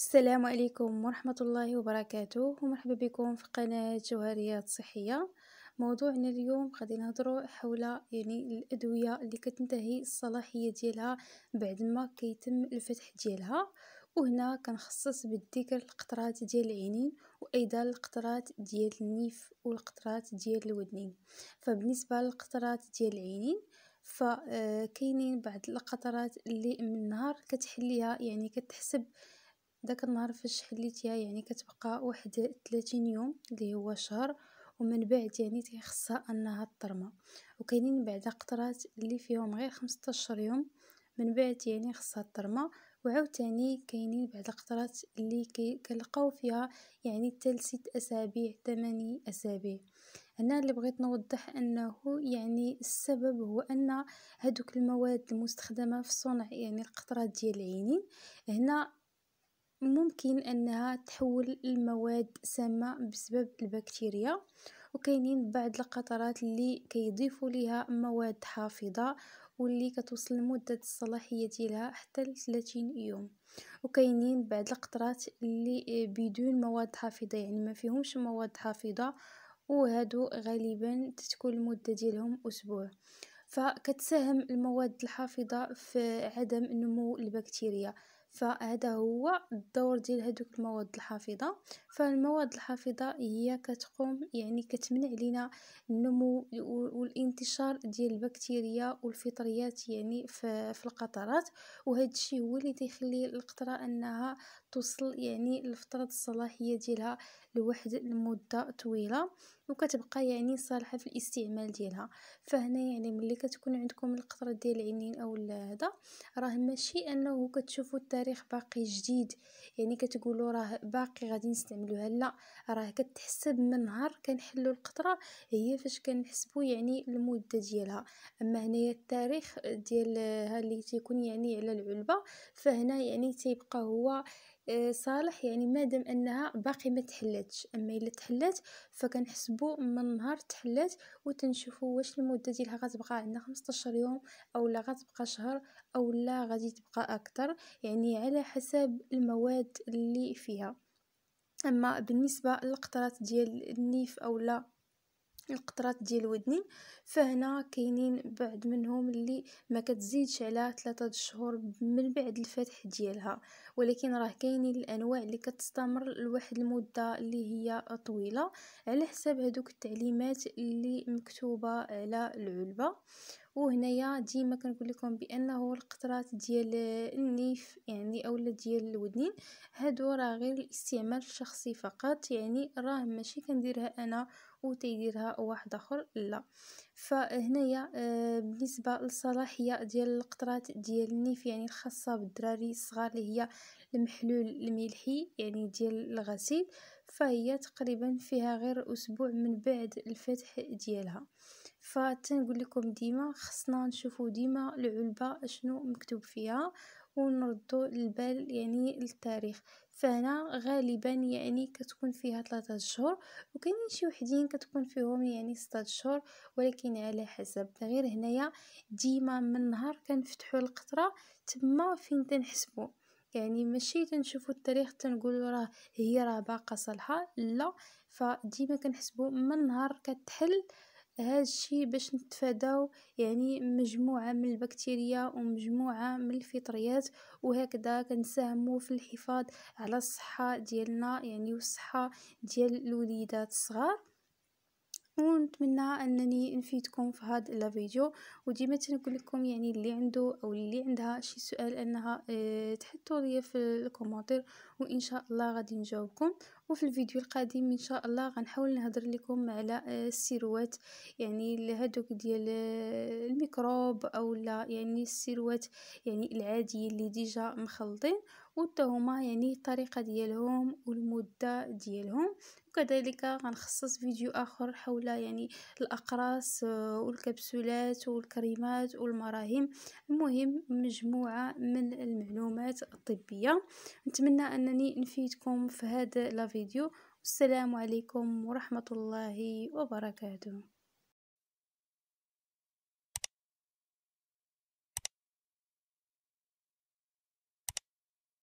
السلام عليكم ورحمة الله وبركاته ومرحبا بكم في قناة جوهريات صحية موضوعنا اليوم غادي نهضروا حول يعني الأدوية اللي كتنتهي الصلاحية ديالها بعد ما كيتم الفتح ديالها وهنا كنخصص بالذكر القطرات ديال العينين وايضا القطرات ديال النيف والقطرات ديال الودنين فبالنسبه للقطرات ديال العينين فكاينين آه، بعض القطرات اللي من النهار كتحليها يعني كتحسب داك النهار فاش حليتيها يعني كتبقى واحد 30 يوم اللي هو شهر ومن بعد يعني تيخصها انها ترمى وكاينين بعدا قطرات اللي فيهم غير 15 يوم من بعد يعني خصها ترمى وعاوتاني كاينين بعدا قطرات اللي كنلقاو فيها يعني تلسيت اسابيع 8 اسابيع هنا اللي بغيت نوضح انه يعني السبب هو ان هذوك المواد المستخدمه في صنع يعني القطرات ديال العينين هنا ممكن انها تحول المواد سامة بسبب البكتيريا وكاينين بعض القطرات اللي كيضيفوا ليها مواد حافظة واللي كتوصل لمدة الصلاحية ديالها حتى ل 30 يوم وكاينين بعض القطرات اللي بدون مواد حافظة يعني ما فيهمش مواد حافظة وهادو غالبا تتكون المدة ديالهم اسبوع فكتساهم المواد الحافظة في عدم نمو البكتيريا فهذا هو الدور ديال هذوك المواد الحافظه فالمواد الحافظه هي كتقوم يعني كتمنع لنا النمو والانتشار ديال البكتيريا والفطريات يعني في, القطرات وهذا الشيء هو اللي تيخلي القطره انها توصل يعني لفتره الصلاحيه ديالها لواحد المده طويله وكتبقى يعني صالحه في الاستعمال ديالها فهنا يعني ملي كتكون عندكم القطره ديال العينين او هذا راه ماشي انه كتشوفوا التاريخ باقي جديد يعني كتقولوا راه باقي غادي نستعملوها لا راه كتحسب من نهار كنحلوا القطره هي فاش كنحسبوا يعني المده ديالها اما هنايا التاريخ ديالها اللي تيكون يعني على العلبه فهنا يعني تيبقى هو آه، صالح يعني مادام انها باقي ما تحلاتش اما الا تحلات فكنحسبوا من نهار تحلات وتنشوفوا واش المده ديالها غتبقى عندنا 15 يوم او لا غتبقى شهر او لا غادي تبقى اكثر يعني على حسب المواد اللي فيها اما بالنسبه للقطرات ديال النيف او لا القطرات ديال ودني فهنا كاينين بعض منهم اللي ما كتزيدش على ثلاثة شهور من بعد الفتح ديالها ولكن راه كاينين الانواع اللي كتستمر لواحد المده اللي هي طويله على حساب هذوك التعليمات اللي مكتوبه على العلبه وهنايا ديما كنقول لكم بانه القطرات ديال النيف يعني ديالي اولا ديال الودنين هادو راه غير الاستعمال الشخصي فقط يعني راه ماشي كنديرها انا و تيديرها واحد اخر لا فهنايا آه، بالنسبه للصلاحيه ديال القطرات ديال النيف يعني الخاصه بالدراري الصغار اللي هي المحلول الملحي يعني ديال الغسيل فهي تقريبا فيها غير اسبوع من بعد الفتح ديالها فتنقول لكم ديما خصنا نشوفوا ديما العلبه شنو مكتوب فيها ونردوا البال يعني للتاريخ فهنا غالبا يعني كتكون فيها ثلاثة شهور وكاينين شي وحدين كتكون فيهم يعني ستة شهور ولكن على حسب غير هنايا ديما من نهار كنفتحوا القطره تما فين تنحسبوا يعني ماشي تنشوفوا التاريخ تنقولوا راه هي راه باقا صالحه لا فديما كنحسبوا من نهار كتحل هذا الشيء باش نتفاداو يعني مجموعة من البكتيريا ومجموعة من الفطريات وهكذا كنساهموا في الحفاظ على الصحة ديالنا يعني والصحة ديال الوليدات الصغار ونتمنى انني نفيدكم في هذا الفيديو وديما تنقول لكم يعني اللي عنده او اللي عندها شي سؤال انها آه، تحطوا لي في الكومنتير وان شاء الله غادي نجاوبكم وفي الفيديو القادم ان شاء الله غنحاول نهضر لكم على آه، السيروات يعني لهذوك ديال آه، الميكروب او لا يعني السيروات يعني العاديه اللي ديجا مخلطين وتا هما يعني الطريقه ديالهم والمده ديالهم وكذلك غنخصص فيديو اخر حول يعني الاقراص آه، والكبسولات والكريمات والمراهم المهم مجموعه من المعلومات الطبيه نتمنى انني نفيدكم في هذا لا فيديو والسلام عليكم ورحمة الله وبركاته